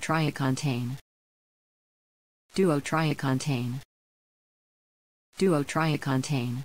triacontane. Duo triacontane.